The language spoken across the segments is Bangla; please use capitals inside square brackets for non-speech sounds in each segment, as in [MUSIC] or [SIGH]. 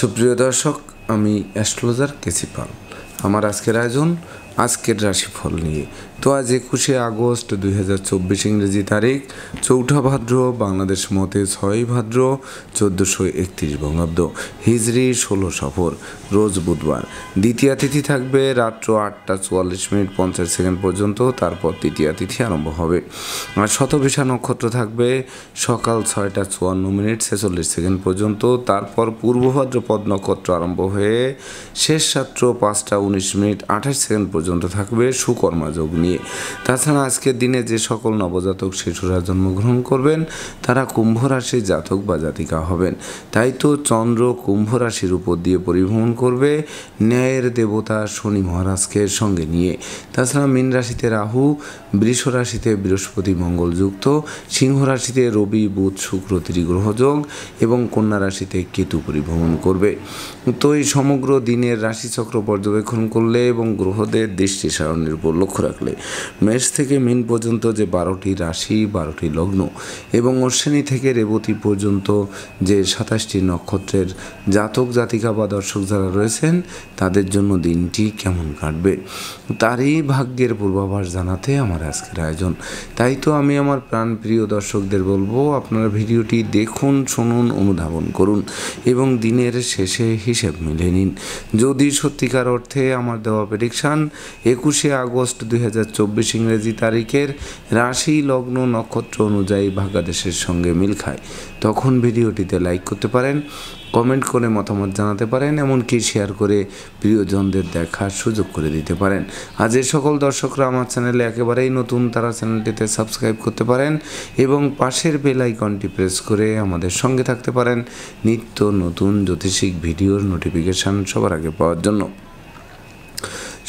সুপ্রিয় দর্শক আমি অ্যাস্ট্রোলজার কেসি পাল আমার আজকের আয়োজন আজকের রাশিফল নিয়ে তো আজ একুশে আগস্ট দুই হাজার চব্বিশ ইংরেজি তারিখ চৌঠা ভাদ্র বাংলাদেশ মতে ছয় ভাদ্র চোদ্দোশো একত্রিশ বঙ্গাব্দ হিজড়ি ষোলো সফর রোজ বুধবার দ্বিতীয়া তিথি থাকবে রাত্র আটটা চুয়াল্লিশ মিনিট পঞ্চাশ সেকেন্ড পর্যন্ত তারপর তৃতীয়া তিথি আরম্ভ হবে আর শতবিশা নক্ষত্র থাকবে সকাল ছয়টা চুয়ান্ন মিনিট ছেচল্লিশ সেকেন্ড পর্যন্ত তারপর পূর্বভাদ্রপদ নক্ষত্র আরম্ভ হয়ে শেষ রাত্র পাঁচটা উনিশ মিনিট আঠাশ সেকেন্ড পর্যন্ত পর্যন্ত থাকবে সুকর্মাযোগ নিয়ে তাছাড়া আজকের দিনে যে সকল নবজাতক শিশুরা জন্মগ্রহণ করবেন তারা কুম্ভ রাশির জাতক বা জাতিকা হবেন তাই তো চন্দ্র কুম্ভ রাশির উপর দিয়ে পরিভ্রমণ করবে ন্যায়ের দেবতা শনি মহারাজকে সঙ্গে নিয়ে তাছাড়া মীন রাশিতে রাহু বৃষ রাশিতে বৃহস্পতি মঙ্গল যুক্ত সিংহ রাশিতে রবি বুধ শুক্র ত্রিগ্রহযোগ এবং কন্যা রাশিতে কেতু পরিভ্রমণ করবে তো এই সমগ্র দিনের রাশিচক্র পর্যবেক্ষণ করলে এবং গ্রহদের দৃষ্টি সারণের উপর লক্ষ্য রাখলে মেষ থেকে মীন পর্যন্ত যে বারোটি রাশি বারোটি লগ্ন এবং অশ্বিনী থেকে রেবতী পর্যন্ত যে সাতাশটি নক্ষত্রের জাতক জাতিকা বা দর্শক যারা রয়েছেন তাদের জন্য দিনটি কেমন কাটবে তারই ভাগ্যের পূর্বাভাস জানাতে আমার আজকের আয়োজন তাই তো আমি আমার প্রাণ প্রিয় দর্শকদের বলবো আপনারা ভিডিওটি দেখুন শুনুন অনুধাবন করুন এবং দিনের শেষে হিসেব মিলে নিন যদি সত্যিকার অর্থে আমার দেওয়া প্রেডিকশান একুশে আগস্ট দুই হাজার ইংরেজি তারিখের রাশি লগ্ন নক্ষত্র অনুযায়ী ভাগাদেশের সঙ্গে মিল খায় তখন ভিডিওটিতে লাইক করতে পারেন কমেন্ট করে মতামত জানাতে পারেন এমনকি শেয়ার করে প্রিয়জনদের দেখার সুযোগ করে দিতে পারেন আজ যে সকল দর্শকরা আমার চ্যানেলে একেবারেই নতুন তারা চ্যানেলটিতে সাবস্ক্রাইব করতে পারেন এবং পাশের বেল আইকনটি প্রেস করে আমাদের সঙ্গে থাকতে পারেন নিত্য নতুন জ্যোতিষিক ভিডিওর নোটিফিকেশান সবার আগে পাওয়ার জন্য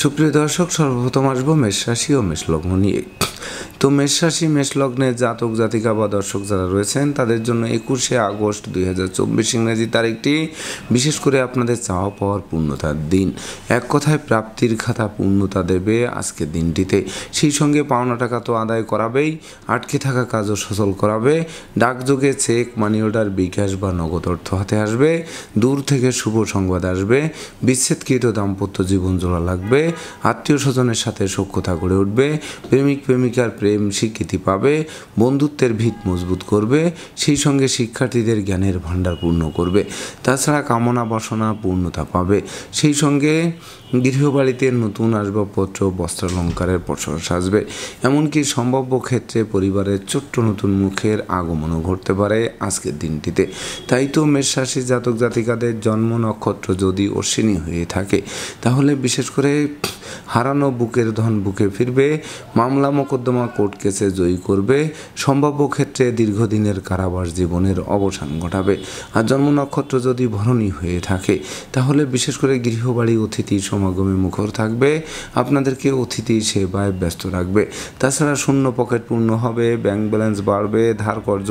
সুপ্রিয় দর্শক সর্বপ্রথম আসবো মেষ রাশি ও মেষ লগ্ন নিয়ে তো মেষরাশি মেষলগ্নের জাতক জাতিকা বা দর্শক যারা রয়েছেন তাদের জন্য একুশে আগস্ট দুই হাজার চব্বিশ ইংরেজি তারিখটি বিশেষ করে আপনাদের চাওয়া পাওয়ার পূর্ণতার দিন এক কথায় প্রাপ্তির খাতা পূর্ণতা দেবে আজকের দিনটিতে সেই সঙ্গে পাওনা টাকা তো আদায় করাবেই আটকে থাকা কাজও সচল করাবে ডাকযোগে চেক মানি অর্ডার বিকাশ বা নগদ অর্থ হাতে আসবে দূর থেকে শুভ সংবাদ আসবে বিচ্ছেদকৃত দাম্পত্য জীবন জোড়া লাগবে আত্মীয় স্বজনের সাথে সক্ষতা গড়ে উঠবে প্রেমিক প্রেমিক সত্যিকার প্রেম স্বীকৃতি পাবে বন্ধুত্বের ভিত মজবুত করবে সেই সঙ্গে শিক্ষার্থীদের জ্ঞানের ভাণ্ডার পূর্ণ করবে তাছাড়া কামনা বাসনা পূর্ণতা পাবে সেই সঙ্গে গৃহবাড়িতে নতুন আসবাবপত্র বস্ত্রালঙ্কারের প্রসার সাজবে এমনকি সম্ভাব্য ক্ষেত্রে পরিবারের ছোট্ট নতুন মুখের আগমনও ঘটতে পারে আজকের দিনটিতে তাই তো মেষরাশি জাতক জাতিকাদের জন্ম নক্ষত্র যদি অশ্বিনী হয়ে থাকে তাহলে বিশেষ করে হারানো বুকের ধন বুকে ফিরবে মামলা মোকদ্দমা কোর্ট কেসে জয়ী করবে সম্ভাব্য ক্ষেত্রে দীর্ঘদিনের কারাবাস জীবনের অবসান ঘটাবে আর জন্ম নক্ষত্র যদি ভরণী হয়ে থাকে তাহলে বিশেষ করে গৃহবাড়ি অতিথি সমাগমে মুখর থাকবে আপনাদেরকে অতিথি সেবায় ব্যস্ত রাখবে তাছাড়া শূন্য পকেট পূর্ণ হবে ব্যাংক ব্যালেন্স বাড়বে ধার কর্য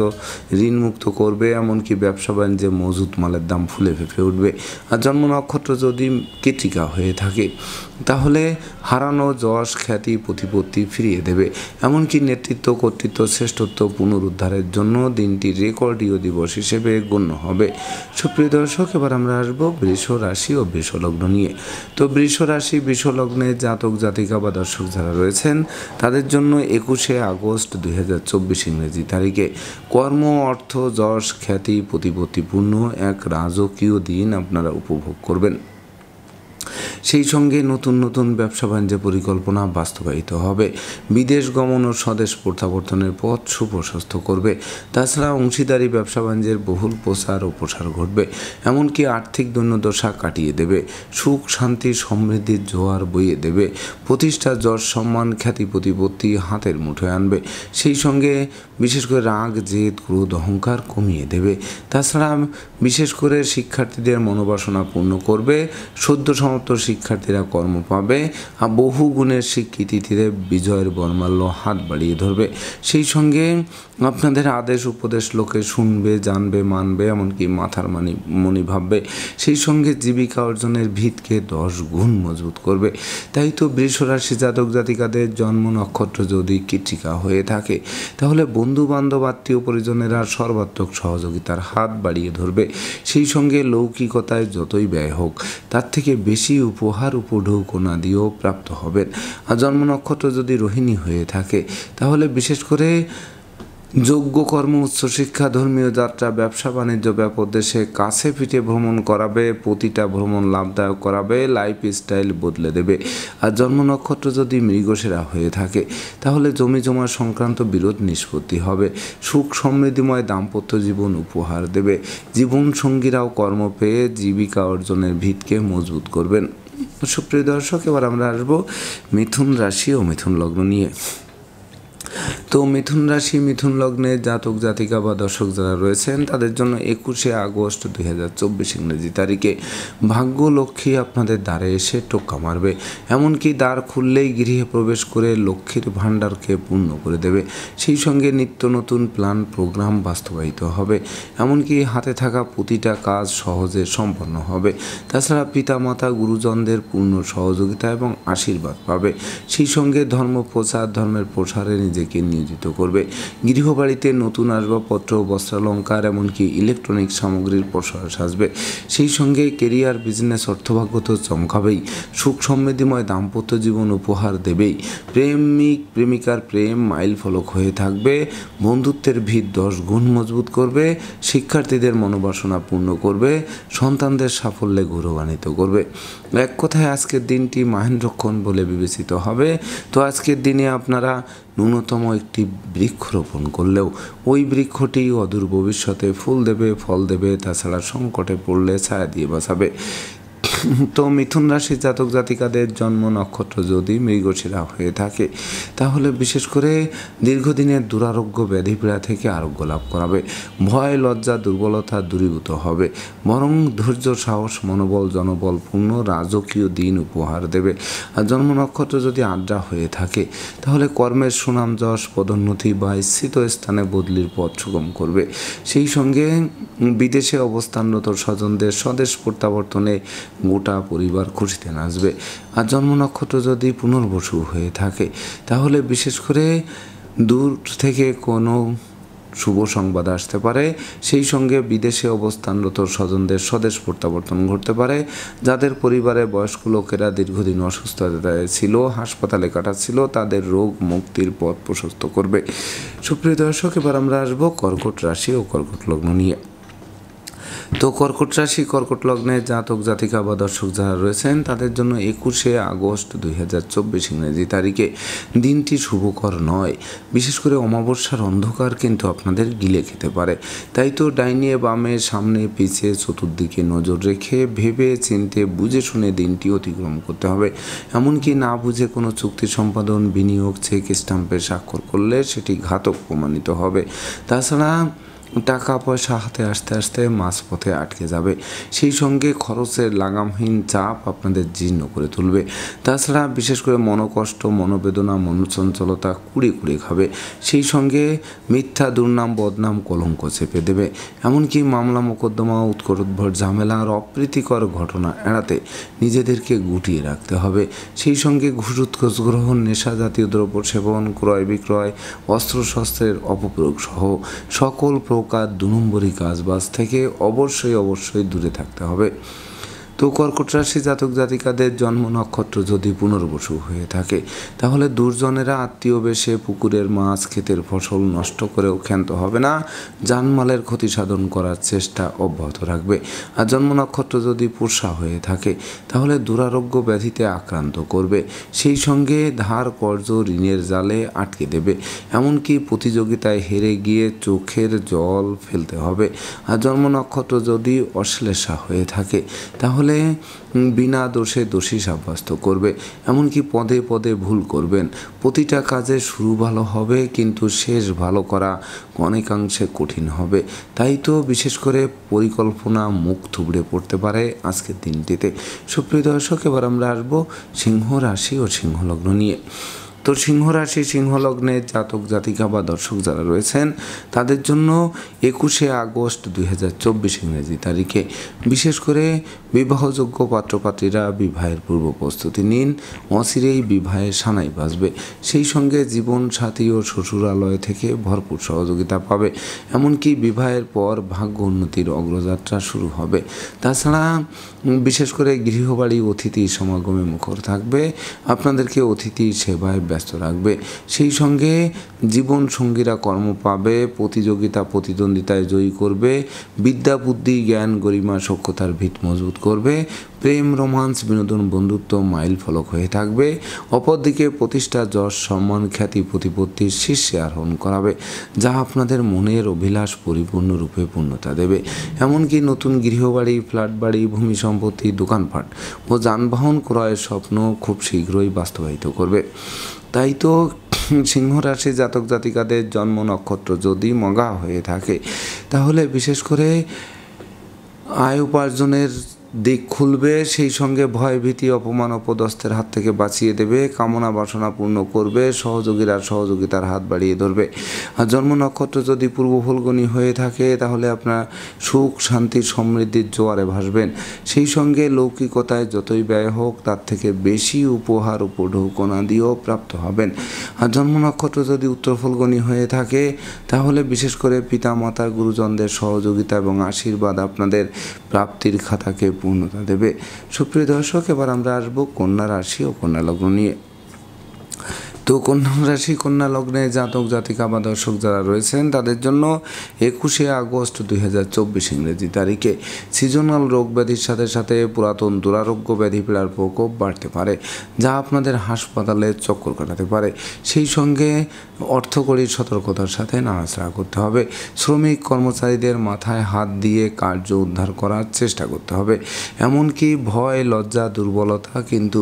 ঋণ মুক্ত করবে এমনকি ব্যবসা বাণিজ্যে মজুত মালের দাম ফুলে ফেঁপে উঠবে আর জন্ম নক্ষত্র যদি কেটিকা হয়ে থাকে তাহলে হারানো যশ খ্যাতি প্রতিপত্তি ফিরিয়ে দেবে এমনকি নেতৃত্ব কর্তৃত্ব শ্রেষ্ঠত্ব পুনরুদ্ধারের জন্য দিনটি রেকর্ডীয় দিবস হিসেবে গণ্য হবে সুপ্রিয় দর্শক এবার আমরা আসবো বৃষ রাশি ও বৃষলগ্ন নিয়ে তো বৃষ রাশি বিশ্বলগ্নে জাতক জাতিকা বা দর্শক যারা রয়েছেন তাদের জন্য একুশে আগস্ট দুই হাজার চব্বিশ ইংরেজি তারিখে কর্ম অর্থ যশ খ্যাতি প্রতিপত্তিপূর্ণ এক রাজকীয় দিন আপনারা উপভোগ করবেন সেই সঙ্গে নতুন নতুন ব্যবসা বাণিজ্য পরিকল্পনা বাস্তবায়িত হবে বিদেশ গমন ও স্বদেশ প্রত্যাবর্তনের পথ সুপ্রশস্ত করবে তাছাড়া অংশীদারি ব্যবসা বাণিজ্যের বহুল প্রসার ও প্রসার ঘটবে এমনকি আর্থিক দৈন্যদশা কাটিয়ে দেবে সুখ শান্তি সমৃদ্ধির জোয়ার বইয়ে দেবে প্রতিষ্ঠা যশ সম্মান খ্যাতি প্রতিপত্তি হাতের মুঠোয় আনবে সেই সঙ্গে বিশেষ করে রাগ জেদ ক্রোধ অহংকার কমিয়ে দেবে তাছাড়া বিশেষ করে শিক্ষার্থীদের মনোবাসনা পূর্ণ করবে সদ্য সম মতো শিক্ষার্থীরা কর্ম পাবে আর বহু গুণের স্বীকৃতিতে বিজয়ের বর্মাল্য হাত বাড়িয়ে ধরবে সেই সঙ্গে আপনাদের আদেশ উপদেশ লোকে শুনবে জানবে মানবে এমনকি মাথার মানি মনি ভাববে সেই সঙ্গে জীবিকা অর্জনের ভিতকে দশ গুণ মজবুত করবে তাই তো বৃষরাশি জাতক জাতিকাদের জন্ম নক্ষত্র যদি কীটিকা হয়ে থাকে তাহলে বন্ধু বান্ধব আত্মীয় পরিজনেরা সর্বাত্মক সহযোগিতার হাত বাড়িয়ে ধরবে সেই সঙ্গে লৌকিকতায় যতই ব্যয় হোক তার থেকে বেশি বেশি উপহার উপঢৌকনা দিয়েও প্রাপ্ত হবেন আর জন্ম নক্ষত্র যদি রোহিণী হয়ে থাকে তাহলে বিশেষ করে যোগ্য কর্ম উচ্চশিক্ষা ধর্মীয় যাত্রা ব্যবসা বাণিজ্য ব্যাপক দেশে কাছে পিঠে ভ্রমণ করাবে প্রতিটা ভ্রমণ লাভদায়ক করাবে লাইফ স্টাইল বদলে দেবে আর জন্ম নক্ষত্র যদি মৃগসেরা হয়ে থাকে তাহলে জমি জমা সংক্রান্ত বিরোধ নিষ্পত্তি হবে সুখ সমৃদ্ধিময় দাম্পত্য জীবন উপহার দেবে জীবন সঙ্গীরাও কর্ম পেয়ে জীবিকা অর্জনের ভিতকে মজবুত করবেন সুপ্রিয় দর্শক এবার আমরা আসবো মিথুন রাশি ও মিথুন লগ্ন নিয়ে তো মিথুন রাশি মিথুন লগ্নে জাতক জাতিকা বা দর্শক যারা রয়েছেন তাদের জন্য একুশে আগস্ট দুই হাজার চব্বিশ ইংরেজি তারিখে ভাগ্য লক্ষ্মী আপনাদের দ্বারে এসে টোক্কা মারবে এমনকি দ্বার খুললেই গৃহে প্রবেশ করে লক্ষ্মীর ভাণ্ডারকে পূর্ণ করে দেবে সেই সঙ্গে নিত্য নতুন প্ল্যান প্রোগ্রাম বাস্তবায়িত হবে এমনকি হাতে থাকা প্রতিটা কাজ সহজে সম্পন্ন হবে তাছাড়া পিতামাতা গুরুজনদের পূর্ণ সহযোগিতা এবং আশীর্বাদ পাবে সেই সঙ্গে ধর্ম প্রচার ধর্মের প্রসারে নিজেকে তাদেরকে নিয়োজিত করবে গৃহবাড়িতে নতুন আসবাবপত্র বস্ত্রালঙ্কার এমনকি ইলেকট্রনিক সামগ্রীর প্রসার আসবে সেই সঙ্গে কেরিয়ার বিজনেস অর্থভাগ্য তো চমকাবেই সুখ সমৃদ্ধিময় দাম্পত্য জীবন উপহার দেবেই প্রেমিক প্রেমিকার প্রেম মাইল ফলক হয়ে থাকবে বন্ধুত্বের ভিত দশ গুণ মজবুত করবে শিক্ষার্থীদের মনোবাসনা পূর্ণ করবে সন্তানদের সাফল্যে গৌরবান্বিত করবে এক কথায় আজকের দিনটি মহেন্দ্রক্ষণ বলে বিবেচিত হবে তো আজকের দিনে আপনারা ন্যূনতম একটি বৃক্ষ রোপণ করলেও ওই বৃক্ষটি অদূর ভবিষ্যতে ফুল দেবে ফল দেবে তাছাড়া সংকটে পড়লে ছায়া দিয়ে বাঁচাবে তো মিথুন রাশির জাতক জাতিকাদের জন্ম নক্ষত্র যদি মৃগশিরা হয়ে থাকে তাহলে বিশেষ করে দীর্ঘদিনের দুরারোগ্য ব্যাধিপীড়া থেকে আরোগ্য লাভ করাবে ভয় লজ্জা দুর্বলতা দূরীভূত হবে বরং ধৈর্য সাহস মনোবল জনবল পূর্ণ রাজকীয় দিন উপহার দেবে আর জন্ম নক্ষত্র যদি আড্ডা হয়ে থাকে তাহলে কর্মের সুনাম যশ পদোন্নতি বা স্থিত স্থানে বদলির পথ সুগম করবে সেই সঙ্গে বিদেশে অবস্থানরত স্বজনদের স্বদেশ প্রত্যাবর্তনে গোটা পরিবার খুশিতে নাচবে আর জন্ম নক্ষত্র যদি পুনর্বসু হয়ে থাকে তাহলে বিশেষ করে দূর থেকে কোনো শুভ সংবাদ আসতে পারে সেই সঙ্গে বিদেশে অবস্থানরত স্বজনদের স্বদেশ প্রত্যাবর্তন ঘটতে পারে যাদের পরিবারে বয়স্ক লোকেরা দীর্ঘদিন অসুস্থতায় ছিল হাসপাতালে কাটাচ্ছিল তাদের রোগ মুক্তির পথ প্রশস্ত করবে সুপ্রিয় দর্শক এবার আমরা আসবো কর্কট রাশি ও কর্কট লগ্ন নিয়ে তো কর্কট রাশি কর্কট লগ্নে জাতক জাতিকা বা দর্শক যারা রয়েছেন তাদের জন্য একুশে আগস্ট দুই হাজার চব্বিশ ইংরেজি তারিখে দিনটি শুভকর নয় বিশেষ করে অমাবস্যার অন্ধকার কিন্তু আপনাদের গিলে খেতে পারে তাই তো ডাইনে বামে সামনে পিছিয়ে চতুর্দিকে নজর রেখে ভেবে চিনতে বুঝে শুনে দিনটি অতিক্রম করতে হবে এমনকি না বুঝে কোনো চুক্তি সম্পাদন বিনিয়োগ চেক স্টাম্পে স্বাক্ষর করলে সেটি ঘাতক প্রমাণিত হবে তাছাড়া টাকা পয়সা হাতে আসতে আসতে মাঝপথে আটকে যাবে সেই সঙ্গে খরচের লাগামহীন চাপ আপনাদের জীর্ণ করে তুলবে তাছাড়া বিশেষ করে মনোকষ্ট মনোবেদনা মনোচঞ্চলতা কুড়ি কুড়ি খাবে সেই সঙ্গে মিথ্যা দুর্নাম বদনাম কলঙ্ক চেপে দেবে এমনকি মামলা মোকদ্দমা ঝামেলা আর অপ্রীতিকর ঘটনা এড়াতে নিজেদেরকে গুটিয়ে রাখতে হবে সেই সঙ্গে ঘুষ উৎকোষ গ্রহণ নেশা জাতীয় দ্রব্য সেবন ক্রয় বিক্রয় অস্ত্রশস্ত্রের অপপ্রয়োগ সহ সকল প্রকার দু নম্বরই কাজ থেকে অবশ্যই অবশ্যই দূরে থাকতে হবে তো কর্কট রাশি জাতক জাতিকাদের জন্ম নক্ষত্র যদি পুনর্বসু হয়ে থাকে তাহলে দুর্জনেরা আত্মীয় বেশে পুকুরের মাছ ক্ষেতের ফসল নষ্ট করেও ক্ষান্ত হবে না জানমালের ক্ষতি সাধন করার চেষ্টা অব্যাহত রাখবে আর জন্ম নক্ষত্র যদি পোষা হয়ে থাকে তাহলে দুরারোগ্য ব্যাধিতে আক্রান্ত করবে সেই সঙ্গে ধার কর্য ঋণের জালে আটকে দেবে এমনকি প্রতিযোগিতায় হেরে গিয়ে চোখের জল ফেলতে হবে আর জন্ম নক্ষত্র যদি অশ্লেষা হয়ে থাকে তাহলে সকলে বিনা দোষে দোষী সাব্যস্ত করবে এমনকি পদে পদে ভুল করবেন প্রতিটা কাজে শুরু ভালো হবে কিন্তু শেষ ভালো করা অনেকাংশে কঠিন হবে তাই তো বিশেষ করে পরিকল্পনা মুখ থুবড়ে পড়তে পারে আজকের দিনটিতে সুপ্রিয় দর্শক এবার আমরা আসবো সিংহ রাশি ও সিংহলগ্ন নিয়ে তো সিংহ রাশি সিংহ লগ্নের জাতক জাতিকা বা দর্শক যারা রয়েছেন তাদের জন্য একুশে আগস্ট দুই হাজার চব্বিশ ইংরেজি তারিখে বিশেষ করে বিবাহযোগ্য পাত্রপাত্রীরা বিবাহের পূর্ব প্রস্তুতি নিন অচিরেই বিবাহের সানাই বাজবে সেই সঙ্গে জীবন সাথী ও শ্বশুরালয় থেকে ভরপুর সহযোগিতা পাবে এমনকি বিবাহের পর ভাগ্য উন্নতির অগ্রযাত্রা শুরু হবে তাছাড়া বিশেষ করে গৃহবাড়ি অতিথি সমাগমে মুখর থাকবে আপনাদেরকে অতিথি সেবায় ব্যস্ত রাখবে সেই সঙ্গে জীবন সঙ্গীরা কর্ম পাবে প্রতিযোগিতা প্রতিদ্বন্দ্বিতায় জয়ী করবে বিদ্যা বুদ্ধি জ্ঞান গরিমা সক্ষতার ভিত মজবুত করবে প্রেম রোমান্স বিনোদন বন্ধুত্ব মাইল ফলক হয়ে থাকবে অপরদিকে প্রতিষ্ঠা যশ সম্মান খ্যাতি প্রতিপত্তির শীর্ষে আরোহণ করাবে যা আপনাদের মনের অভিলাষ পরিপূর্ণরূপে পূর্ণতা দেবে এমনকি নতুন গৃহবাড়ি ফ্ল্যাট বাড়ি ভূমি সম্পত্তি দোকানপাট ও যানবাহন ক্রয়ের স্বপ্ন খুব শীঘ্রই বাস্তবায়িত করবে তাই তো সিংহ রাশি জাতক জাতিকাদের জন্ম নক্ষত্র যদি মগা হয়ে থাকে তাহলে বিশেষ করে আয় উপার্জনের দিক খুলবে সেই সঙ্গে ভয় ভীতি অপমান অপদস্থের হাত থেকে বাঁচিয়ে দেবে কামনা বাসনা পূর্ণ করবে সহযোগীরা সহযোগিতার হাত বাড়িয়ে ধরবে আর জন্ম নক্ষত্র যদি পূর্ব ফলগণী হয়ে থাকে তাহলে আপনার সুখ শান্তি সমৃদ্ধির জোয়ারে ভাসবেন সেই সঙ্গে লৌকিকতায় যতই ব্যয় হোক তার থেকে বেশি উপহার উপঢৌকনা দিয়েও প্রাপ্ত হবেন আর জন্ম নক্ষত্র যদি উত্তর ফলগণী হয়ে থাকে তাহলে বিশেষ করে পিতামাতা গুরুজনদের সহযোগিতা এবং আশীর্বাদ আপনাদের প্রাপ্তির খাতাকে পূর্ণতা দেবে সুপ্রিয় দর্শক এবার আমরা আসবো কন্যা রাশি ও কন্যা লগ্ন নিয়ে তো কন্যা রাশি কন্যা লগ্নে জাতক জাতিকা বা দর্শক যারা রয়েছেন তাদের জন্য একুশে আগস্ট দুই হাজার চব্বিশ ইংরেজি তারিখে সিজনাল রোগ ব্যাধির সাথে সাথে পুরাতন দুরারোগ্য ব্যাধি পীড়ার প্রকোপ বাড়তে পারে যা আপনাদের হাসপাতালে চক্কর কাটাতে পারে সেই সঙ্গে অর্থকরীর সতর্কতার সাথে নাড়াচাড়া করতে হবে শ্রমিক কর্মচারীদের মাথায় হাত দিয়ে কার্য উদ্ধার করার চেষ্টা করতে হবে এমনকি ভয় লজ্জা দুর্বলতা কিন্তু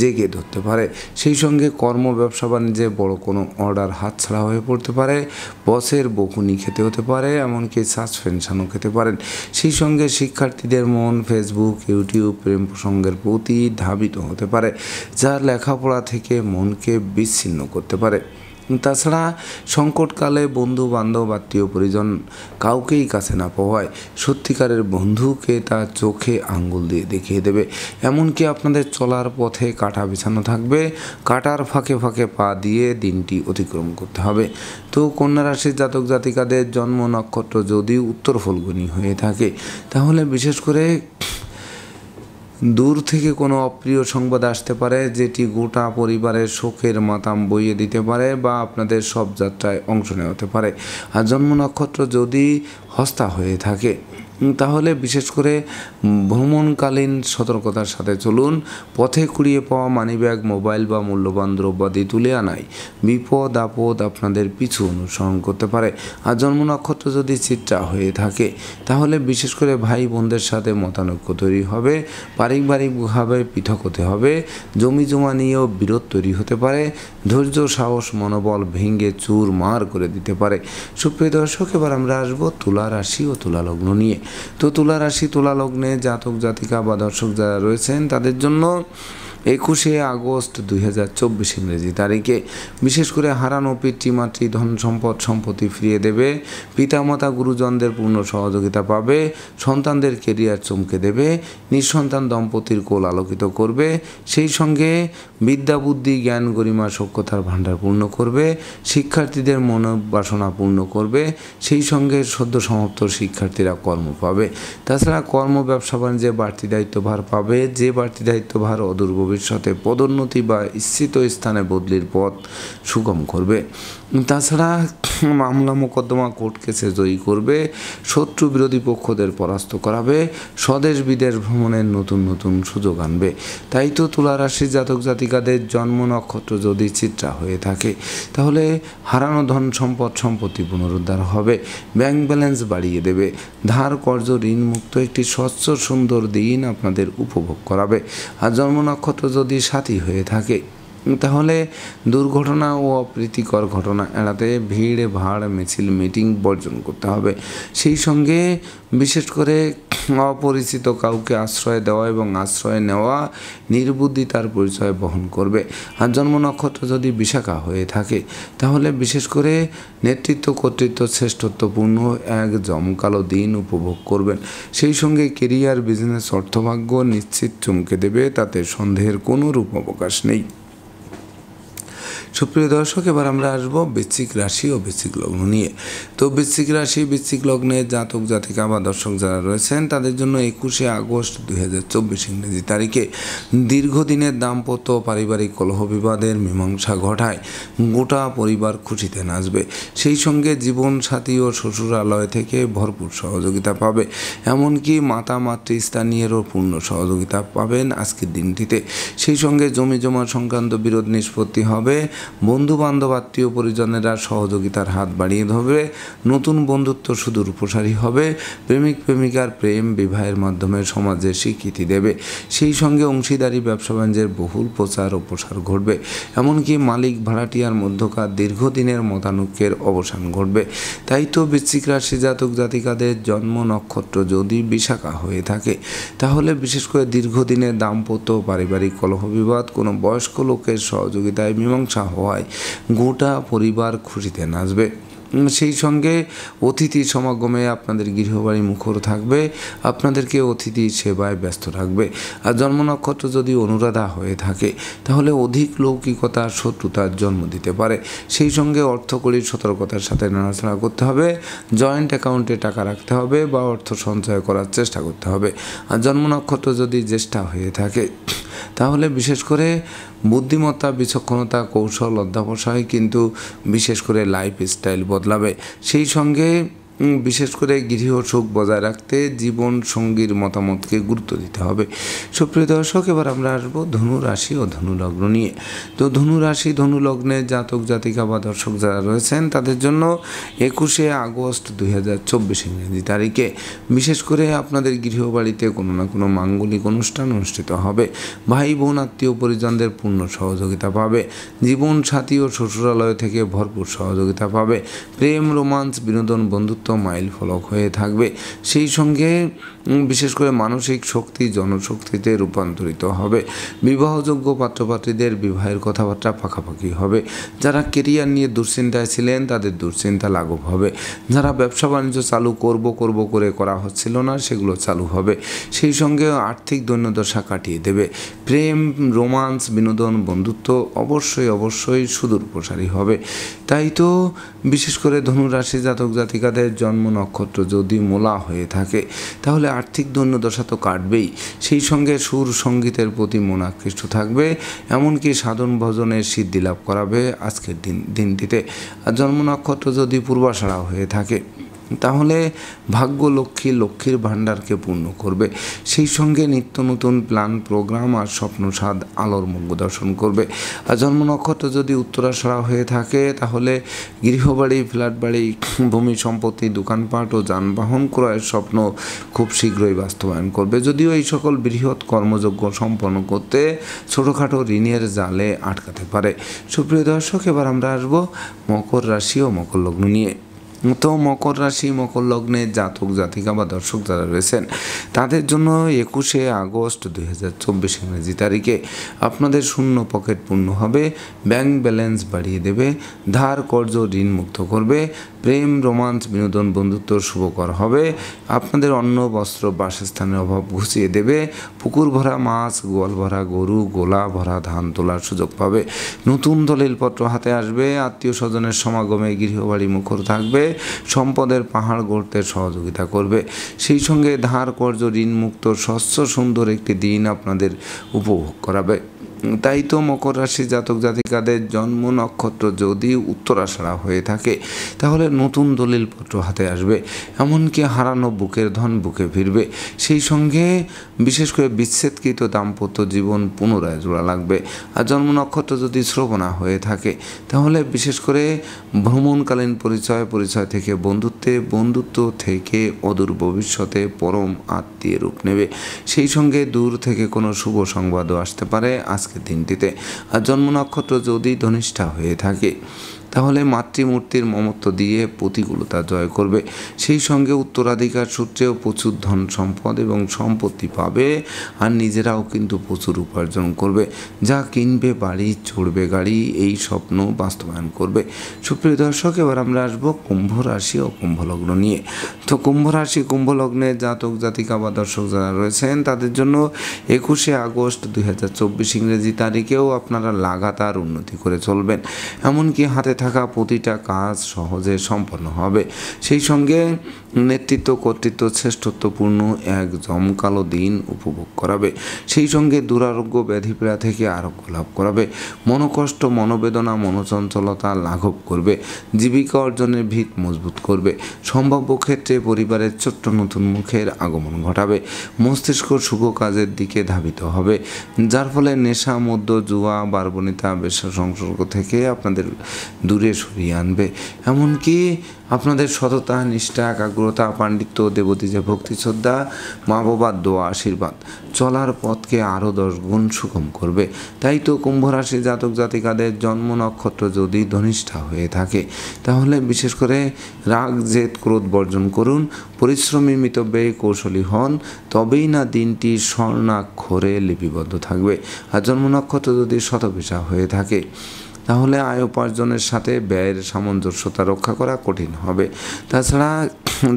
জেগে ধরতে পারে সেই সঙ্গে কর্ম ব্যবসা ব্যবসা বাণিজ্যে বড় কোনো অর্ডার হাতছাড়া হয়ে পড়তে পারে বসের বকুনি খেতে হতে পারে এমনকি সাসপেনশনও খেতে পারেন সেই সঙ্গে শিক্ষার্থীদের মন ফেসবুক ইউটিউব প্রেম প্রসঙ্গের প্রতি ধাবিত হতে পারে যা লেখাপড়া থেকে মনকে বিচ্ছিন্ন করতে পারে তাছাড়া সংকটকালে বন্ধু বান্ধব আত্মীয় পরিজন কাউকেই কাছে না পাওয়ায় সত্যিকারের বন্ধুকে তা চোখে আঙ্গুল দিয়ে দেখিয়ে দেবে এমনকি আপনাদের চলার পথে কাটা বিছানো থাকবে কাটার ফাঁকে ফাঁকে পা দিয়ে দিনটি অতিক্রম করতে হবে তো কন্যা রাশির জাতক জাতিকাদের জন্ম নক্ষত্র যদি উত্তর ফলগুনি হয়ে থাকে তাহলে বিশেষ করে দূর থেকে কোনো অপ্রিয় সংবাদ আসতে পারে যেটি গোটা পরিবারের শোকের মাতাম বইয়ে দিতে পারে বা আপনাদের সব যাত্রায় অংশ নেওয়াতে পারে আর জন্ম নক্ষত্র যদি হস্তা হয়ে থাকে তাহলে বিশেষ করে ভ্রমণকালীন সতর্কতার সাথে চলুন পথে কুড়িয়ে পাওয়া মানিব্যাগ মোবাইল বা মূল্যবান দ্রব্যাদি তুলে আনাই বিপদ আপদ আপনাদের পিছু অনুসরণ করতে পারে আর জন্ম নক্ষত্র যদি চিত্রা হয়ে থাকে তাহলে বিশেষ করে ভাই বোনদের সাথে মতানৈক্য তৈরি হবে পারিবারিকভাবে পৃথক হতে হবে জমি জমা নিয়েও বিরোধ তৈরি হতে পারে ধৈর্য সাহস মনোবল ভেঙে চুর মার করে দিতে পারে সুপ্রিয় দর্শক এবার আমরা আসবো তুলা রাশি ও তুলা লগ্ন নিয়ে তো তুলা রাশি তুলা লগ্নে জাতক জাতিকা বা দর্শক যারা রয়েছেন তাদের জন্য একুশে আগস্ট দুই হাজার চব্বিশ ইংরেজি তারিখে বিশেষ করে হারানো পিতৃমাতৃ ধন সম্পদ সম্পত্তি ফিরিয়ে দেবে পিতামাতা গুরুজনদের পূর্ণ সহযোগিতা পাবে সন্তানদের কেরিয়ার চমকে দেবে নিঃসন্তান দম্পতির কোল আলোকিত করবে সেই সঙ্গে বিদ্যা বুদ্ধি জ্ঞান গরিমা সক্ষতার ভাণ্ডার পূর্ণ করবে শিক্ষার্থীদের মনোবাসনা পূর্ণ করবে সেই সঙ্গে সদ্য সমাপ্ত শিক্ষার্থীরা কর্ম পাবে তাছাড়া কর্ম ব্যবসা বাণিজ্যে বাড়তি দায়িত্বভার পাবে যে বাড়তি দায়িত্বভার অদূর ভবিষ্যতে পদোন্নতি বা ইচ্ছিত স্থানে বদলির পথ সুগম করবে তাছাড়া [LAUGHS] মামলা মোকদ্দমা কোর্ট কেসে জয়ী করবে শত্রু বিরোধী পক্ষদের পরাস্ত করাবে স্বদেশ বিদেশ ভ্রমণের নতুন নতুন সুযোগ আনবে তাই তো তুলারাশি জাতক জাতিকাদের জন্ম নক্ষত্র যদি চিত্রা হয়ে থাকে তাহলে হারানো ধন সম্পদ সম্পত্তি পুনরুদ্ধার হবে ব্যাংক ব্যালেন্স বাড়িয়ে দেবে ধার কর্য ঋণ মুক্ত একটি স্বচ্ছ সুন্দর দিন আপনাদের উপভোগ করাবে আর জন্ম নক্ষত্র যদি সাথী হয়ে থাকে তাহলে দুর্ঘটনা ও অপ্রীতিকর ঘটনা এড়াতে ভিড় ভাড় মিছিল মিটিং বর্জন করতে হবে সেই সঙ্গে বিশেষ করে অপরিচিত কাউকে আশ্রয় দেওয়া এবং আশ্রয় নেওয়া নির্বুদ্ধিতার পরিচয় বহন করবে আর জন্ম নক্ষত্র যদি বিশাখা হয়ে থাকে তাহলে বিশেষ করে নেতৃত্ব কর্তৃত্ব শ্রেষ্ঠত্বপূর্ণ এক জমকালো দিন উপভোগ করবেন সেই সঙ্গে কেরিয়ার বিজনেস অর্থভাগ্য নিশ্চিত চমকে দেবে তাতে সন্দেহের কোনো রূপ অবকাশ নেই সুপ্রিয় দর্শক এবার আমরা আসবো বৃশ্চিক রাশি ও বৃশ্চিক লগ্ন নিয়ে তো বৃশ্চিক রাশি বৃশ্চিক লগ্নে জাতক জাতিকা বা দর্শক যারা রয়েছেন তাদের জন্য একুশে আগস্ট দুই হাজার চব্বিশ ইংরেজি তারিখে দীর্ঘদিনের দাম্পত্য পারিবারিক কলহ বিবাদের মীমাংসা ঘটায় গোটা পরিবার খুশিতে নাচবে সেই সঙ্গে জীবন সাথী ও শ্বশুরালয় থেকে ভরপুর সহযোগিতা পাবে এমনকি মাতা মাতৃস্থানীয়েরও পূর্ণ সহযোগিতা পাবেন আজকের দিনটিতে সেই সঙ্গে জমি জমা সংক্রান্ত বিরোধ নিষ্পত্তি হবে বন্ধুবান্ধব আত্মীয় পরিজনেরা সহযোগিতার হাত বাড়িয়ে ধরবে নতুন বন্ধুত্ব সুদূর প্রসারী হবে প্রেমিক প্রেমিকার প্রেম বিবাহের মাধ্যমে সমাজে স্বীকৃতি দেবে সেই সঙ্গে অংশীদারি ব্যবসা বাণিজ্যের বহুল প্রচার ও প্রসার ঘটবে এমনকি মালিক ভাড়াটিয়ার মধ্যকার দীর্ঘদিনের মতানুক্যের অবসান ঘটবে তাই তো বৃশ্চিক রাশি জাতক জাতিকাদের জন্ম নক্ষত্র যদি বিশাখা হয়ে থাকে তাহলে বিশেষ করে দীর্ঘদিনের দাম্পত্য পারিবারিক কলহ বিবাদ কোনো বয়স্ক লোকের সহযোগিতায় মীমাংসা হওয়ায় গোটা পরিবার খুশিতে নাচবে সেই সঙ্গে অতিথি সমাগমে আপনাদের গৃহবাড়ি মুখর থাকবে আপনাদেরকে অতিথি সেবায় ব্যস্ত রাখবে আর জন্ম নক্ষত্র যদি অনুরাধা হয়ে থাকে তাহলে অধিক লৌকিকতা শত্রুতার জন্ম দিতে পারে সেই সঙ্গে অর্থকরী সতর্কতার সাথে নাড়াচাড়া করতে হবে জয়েন্ট অ্যাকাউন্টে টাকা রাখতে হবে বা অর্থ সঞ্চয় করার চেষ্টা করতে হবে আর জন্ম নক্ষত্র যদি জ্যেষ্ঠা হয়ে থাকে তাহলে বিশেষ করে বুদ্ধিমত্তা বিচক্ষণতা কৌশল অধ্যাবসায় কিন্তু বিশেষ করে লাইফস্টাইল বদলাবে সেই সঙ্গে বিশেষ করে গৃহ সুখ বজায় রাখতে জীবন সঙ্গীর মতামতকে গুরুত্ব দিতে হবে সুপ্রিয় দর্শক এবার আমরা আসবো ধনুরাশি ও ধনুলগ্ন নিয়ে তো ধনুরাশি ধনুলগ্নে জাতক জাতিকা বা দর্শক যারা রয়েছেন তাদের জন্য একুশে আগস্ট দুই হাজার চব্বিশ ইংরেজি তারিখে বিশেষ করে আপনাদের গৃহবাড়িতে কোনো না কোনো মাঙ্গলিক অনুষ্ঠান অনুষ্ঠিত হবে ভাই বোন আত্মীয় পরিজনদের পূর্ণ সহযোগিতা পাবে জীবন সাথী ও শ্বশুরালয় থেকে ভরপুর সহযোগিতা পাবে প্রেম রোমান্স বিনোদন বন্ধুত্ব অতিরিক্ত মাইল ফলক হয়ে থাকবে সেই সঙ্গে বিশেষ করে মানসিক শক্তি জনশক্তিতে রূপান্তরিত হবে বিবাহযোগ্য পাত্রপাত্রীদের বিবাহের কথাবার্তা পাকাপাকি হবে যারা কেরিয়ার নিয়ে দুশ্চিন্তায় ছিলেন তাদের দুশ্চিন্তা লাঘব হবে যারা ব্যবসা বাণিজ্য চালু করব করব করে করা হচ্ছিল না সেগুলো চালু হবে সেই সঙ্গে আর্থিক দৈন্যদশা কাটিয়ে দেবে প্রেম রোমান্স বিনোদন বন্ধুত্ব অবশ্যই অবশ্যই সুদূর প্রসারী হবে তাই তো বিশেষ করে ধনুরাশি জাতক জাতিকাদের জন্ম নক্ষত্র যদি মোলা হয়ে থাকে তাহলে আর্থিক দৈন্যদশা তো কাটবেই সেই সঙ্গে সুর সঙ্গীতের প্রতি মন আকৃষ্ট থাকবে এমনকি সাধন ভজনের সিদ্ধি লাভ করাবে আজকের দিন দিনটিতে জন্ম নক্ষত্র যদি পূর্বাশাড়া হয়ে থাকে তাহলে ভাগ্য লক্ষ্মী লক্ষ্মীর ভাণ্ডারকে পূর্ণ করবে সেই সঙ্গে নিত্য নতুন প্ল্যান প্রোগ্রাম আর স্বপ্নসাদ আলোর মঙ্গ দর্শন করবে আর জন্ম নক্ষত্র যদি উত্তরাসরা হয়ে থাকে তাহলে গৃহবাড়ি ফ্ল্যাট বাড়ি ভূমি সম্পত্তি দোকানপাট ও যানবাহন ক্রয়ের স্বপ্ন খুব শীঘ্রই বাস্তবায়ন করবে যদিও এই সকল বৃহৎ কর্মযোগ্য সম্পন্ন করতে ছোটোখাটো ঋণের জালে আটকাতে পারে সুপ্রিয় দর্শক এবার আমরা আসবো মকর রাশি ও মকর লগ্ন নিয়ে তো মকর রাশি মকর লগ্নে জাতক জাতিকা বা দর্শক যারা রয়েছেন তাদের জন্য একুশে আগস্ট দুই হাজার চব্বিশ ইংরেজি তারিখে আপনাদের শূন্য পকেট পূর্ণ হবে ব্যাংক ব্যালেন্স বাড়িয়ে দেবে ধার কর্জ ঋণ মুক্ত করবে প্রেম রোমান্স বিনোদন বন্ধুত্ব শুভকর হবে আপনাদের অন্ন বস্ত্র বাসস্থানের অভাব ঘুষিয়ে দেবে পুকুর ভরা মাছ গোয়াল ভরা গরু গোলা ভরা ধান তোলার সুযোগ পাবে নতুন দলিলপত্র হাতে আসবে আত্মীয় স্বজনের সমাগমে গৃহবাড়ি মুখর থাকবে সম্পদের পাহাড় গড়তে সহযোগিতা করবে সেই সঙ্গে ধার কর্য ঋণমুক্ত স্বচ্ছ সুন্দর একটি দিন আপনাদের উপভোগ করাবে তাই তো মকর রাশি জাতক জাতিকাদের জন্ম নক্ষত্র যদি উত্তরাষাড়া হয়ে থাকে তাহলে নতুন দলিলপত্র হাতে আসবে এমনকি হারানো বুকের ধন বুকে ফিরবে সেই সঙ্গে বিশেষ করে বিচ্ছেদকৃত দাম্পত্য জীবন পুনরায় জোড়া লাগবে আর জন্ম নক্ষত্র যদি শ্রবণা হয়ে থাকে তাহলে বিশেষ করে ভ্রমণকালীন পরিচয় পরিচয় থেকে বন্ধুত্বে বন্ধুত্ব থেকে অদূর ভবিষ্যতে পরম আত্মীয় রূপ নেবে সেই সঙ্গে দূর থেকে কোনো শুভ সংবাদও আসতে পারে আজকে দিনটিতে আর জন্ম নক্ষত্র যদি ধনিষ্ঠা হয়ে থাকে তাহলে মাতৃমূর্তির মমত্ব দিয়ে প্রতিকূলতা জয় করবে সেই সঙ্গে উত্তরাধিকার সূত্রেও প্রচুর ধন সম্পদ এবং সম্পত্তি পাবে আর নিজেরাও কিন্তু প্রচুর উপার্জন করবে যা কিনবে বাড়ি চড়বে গাড়ি এই স্বপ্ন বাস্তবায়ন করবে সুপ্রিয় দর্শক এবার আমরা আসবো কুম্ভ রাশি ও কুম্ভলগ্ন নিয়ে তো কুম্ভ রাশি কুম্ভলগ্নে জাতক জাতিকা বা দর্শক যারা রয়েছেন তাদের জন্য একুশে আগস্ট দুই ইংরেজি তারিখেও আপনারা লাগাতার উন্নতি করে চলবেন এমনকি হাতে থাকা প্রতিটা কাজ সহজে সম্পন্ন হবে সেই সঙ্গে নেতৃত্ব কর্তৃত্ব শ্রেষ্ঠত্বপূর্ণ এক জমকালো দিন উপভোগ করাবে সেই সঙ্গে দুরারোগ্য ব্যাধিপীড়া থেকে আরোগ্য লাভ করাবে মনোকষ্ট মনোবেদনা মনোচঞ্চলতা লাঘব করবে জীবিকা অর্জনের ভিত মজবুত করবে সম্ভাব্য ক্ষেত্রে পরিবারের ছোট্ট নতুন মুখের আগমন ঘটাবে মস্তিষ্ক শুভ কাজের দিকে ধাবিত হবে যার ফলে নেশা মধ্য জুয়া বার্বনিতা বেশ সংসর্গ থেকে আপনাদের দূরে সরিয়ে আনবে এমনকি আপনাদের সততা নিষ্ঠা একাগ্রতা পাণ্ডিত্য যে ভক্তি শ্রদ্ধা মা বাবার দোয়া আশীর্বাদ চলার পথকে আরও দশ গুণ সুগম করবে তাই তো কুম্ভরাশি জাতক জাতিকাদের জন্ম নক্ষত্র যদি ধনিষ্ঠা হয়ে থাকে তাহলে বিশেষ করে রাগ জেদ ক্রোধ বর্জন করুন পরিশ্রমী মিতব্যে কৌশলী হন তবেই না দিনটি স্বর্ণাক্ষরে লিপিবদ্ধ থাকবে আর জন্ম নক্ষত্র যদি শতবিশা হয়ে থাকে তাহলে আয় উপার্জনের সাথে ব্যয়ের সামঞ্জস্যতা রক্ষা করা কঠিন হবে তাছাড়া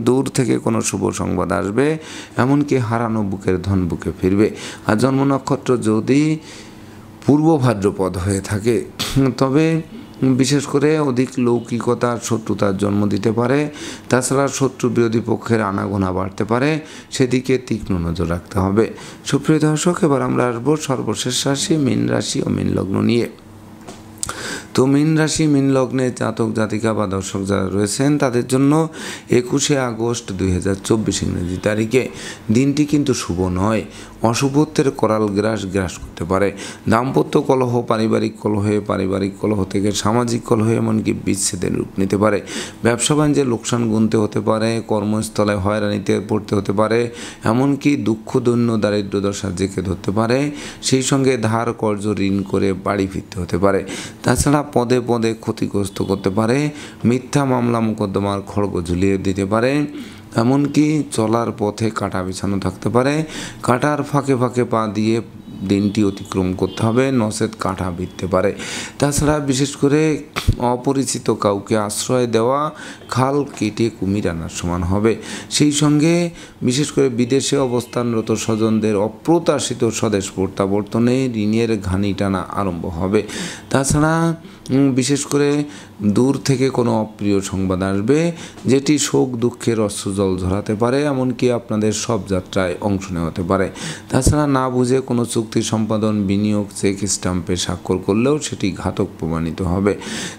দূর থেকে কোনো শুভ সংবাদ আসবে এমনকি হারানো বুকের ধন বুকে ফিরবে আর জন্ম নক্ষত্র যদি পূর্ব ভাদ্রপদ হয়ে থাকে তবে বিশেষ করে অধিক লৌকিকতা শত্রুতার জন্ম দিতে পারে তাছাড়া শত্রু বিরোধী পক্ষের আনাগোনা বাড়তে পারে সেদিকে তীক্ষ্ণ নজর রাখতে হবে সুপ্রিয় দর্শক এবার আমরা আসবো সর্বশেষ রাশি মীন রাশি ও মীন লগ্ন নিয়ে তো মীন রাশি মীন লগ্নে জাতক জাতিকা বা দর্শক যারা রয়েছেন তাদের জন্য একুশে আগস্ট দুই হাজার চব্বিশ ইংরেজি তারিখে দিনটি কিন্তু শুভ নয় অশুভত্বের করাল গ্রাস গ্রাস করতে পারে দাম্পত্য কলহ পারিবারিক কলহে পারিবারিক কলহ থেকে সামাজিক কলহ এমনকি বিচ্ছেদের রূপ নিতে পারে ব্যবসা বাণিজ্যে লোকসান গুনতে হতে পারে কর্মস্থলে হয়রানিতে পড়তে হতে পারে এমনকি দুঃখ দৈন্য দারিদ্র দশা জেঁকে ধরতে পারে সেই সঙ্গে ধার কর্য ঋণ করে বাড়ি ফিরতে হতে পারে তাছাড়া পদে পদে ক্ষতিগ্রস্ত করতে পারে মিথ্যা মামলা মোকদ্দমার খড়গ ঝুলিয়ে দিতে পারে এমনকি চলার পথে কাটা বিছানো থাকতে পারে কাঁটার ফাঁকে ফাঁকে পা দিয়ে দিনটি অতিক্রম করতে হবে নসেদ কাঁটা বিঁধতে পারে তাছাড়া বিশেষ করে অপরিচিত কাউকে আশ্রয় দেওয়া খাল কেটে কুমির আনার সমান হবে সেই সঙ্গে বিশেষ করে বিদেশে অবস্থানরত স্বজনদের অপ্রত্যাশিত স্বদেশ প্রত্যাবর্তনে ঋণের ঘানি টানা আরম্ভ হবে তাছাড়া বিশেষ করে দূর থেকে কোনো অপ্রিয় সংবাদ আসবে যেটি শোক দুঃখের অস্ত্রজল ধরাতে পারে এমনকি আপনাদের সব যাত্রায় অংশ নেওয়াতে পারে তাছাড়া না বুঝে কোনো চুক্তি সম্পাদন বিনিয়োগ চেক স্টাম্পে স্বাক্ষর করলেও সেটি ঘাতক প্রমাণিত হবে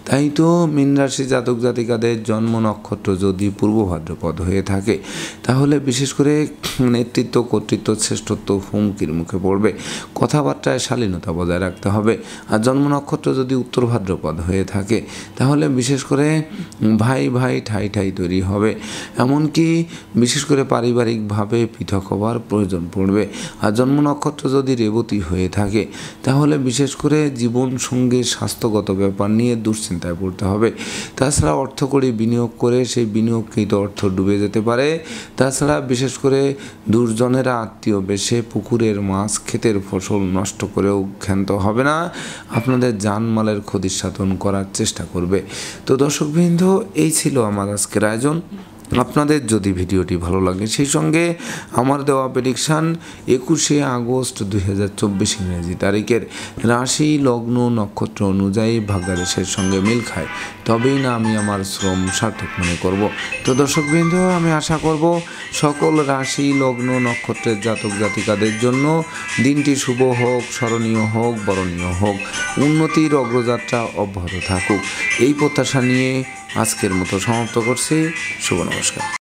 তাই তো মীনরাশি জাতক জাতিকাদের জন্ম নক্ষত্র যদি পূর্ব ভাদ্রপদ হয়ে থাকে তাহলে বিশেষ করে নেতৃত্ব কর্তৃত্ব শ্রেষ্ঠত্ব হুমকির মুখে পড়বে কথাবার্তায় শালীনতা বজায় রাখতে হবে আর জন্ম নক্ষত্র যদি উত্তর ভাদ্রপদ জনপদ হয়ে থাকে তাহলে বিশেষ করে ভাই ভাই ঠাই ঠাই তৈরি হবে এমনকি বিশেষ করে পারিবারিকভাবে পৃথক হওয়ার প্রয়োজন পড়বে আর জন্ম নক্ষত্র যদি রেবতী হয়ে থাকে তাহলে বিশেষ করে জীবন সঙ্গে স্বাস্থ্যগত ব্যাপার নিয়ে দুশ্চিন্তায় পড়তে হবে তাছাড়া অর্থকড়ি বিনিয়োগ করে সেই বিনিয়োগকৃত অর্থ ডুবে যেতে পারে তাছাড়া বিশেষ করে দুর্জনেরা আত্মীয় বেশে পুকুরের মাছ ক্ষেতের ফসল নষ্ট করেও ক্ষান্ত হবে না আপনাদের জানমালের ক্ষতির সাথে সাধন করার চেষ্টা করবে তো দর্শকবৃন্দ এই ছিল আমার আজকের আয়োজন আপনাদের যদি ভিডিওটি ভালো লাগে সেই সঙ্গে আমার দেওয়া প্রেডিকশান একুশে আগস্ট দুই হাজার চব্বিশ ইংরেজি তারিখের রাশি লগ্ন নক্ষত্র অনুযায়ী ভাগ্যাদেশের সঙ্গে মিল খায় তবেই না আমি আমার শ্রম সার্থক মনে করব তো দর্শকবৃন্দ আমি আশা করব সকল রাশি লগ্ন নক্ষত্রের জাতক জাতিকাদের জন্য দিনটি শুভ হোক স্মরণীয় হোক বরণীয় হোক উন্নতির অগ্রযাত্রা অব্যাহত থাকুক এই প্রত্যাশা নিয়ে আজকের মতো সমাপ্ত করছি শুভ নমস্কার